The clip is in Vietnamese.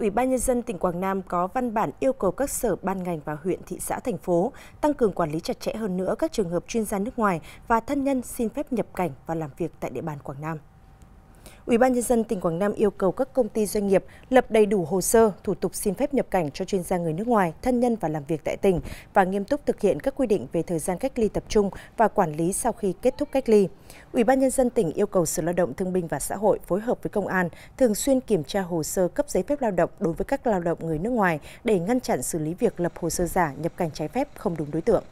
Ủy ban Nhân dân tỉnh Quảng Nam có văn bản yêu cầu các sở ban ngành và huyện, thị xã, thành phố tăng cường quản lý chặt chẽ hơn nữa các trường hợp chuyên gia nước ngoài và thân nhân xin phép nhập cảnh và làm việc tại địa bàn Quảng Nam. Ủy ban Nhân dân tỉnh Quảng Nam yêu cầu các công ty doanh nghiệp lập đầy đủ hồ sơ, thủ tục xin phép nhập cảnh cho chuyên gia người nước ngoài, thân nhân và làm việc tại tỉnh và nghiêm túc thực hiện các quy định về thời gian cách ly tập trung và quản lý sau khi kết thúc cách ly. Ủy ban Nhân dân tỉnh yêu cầu Sở Lao động Thương binh và Xã hội phối hợp với công an thường xuyên kiểm tra hồ sơ cấp giấy phép lao động đối với các lao động người nước ngoài để ngăn chặn xử lý việc lập hồ sơ giả nhập cảnh trái phép không đúng đối tượng.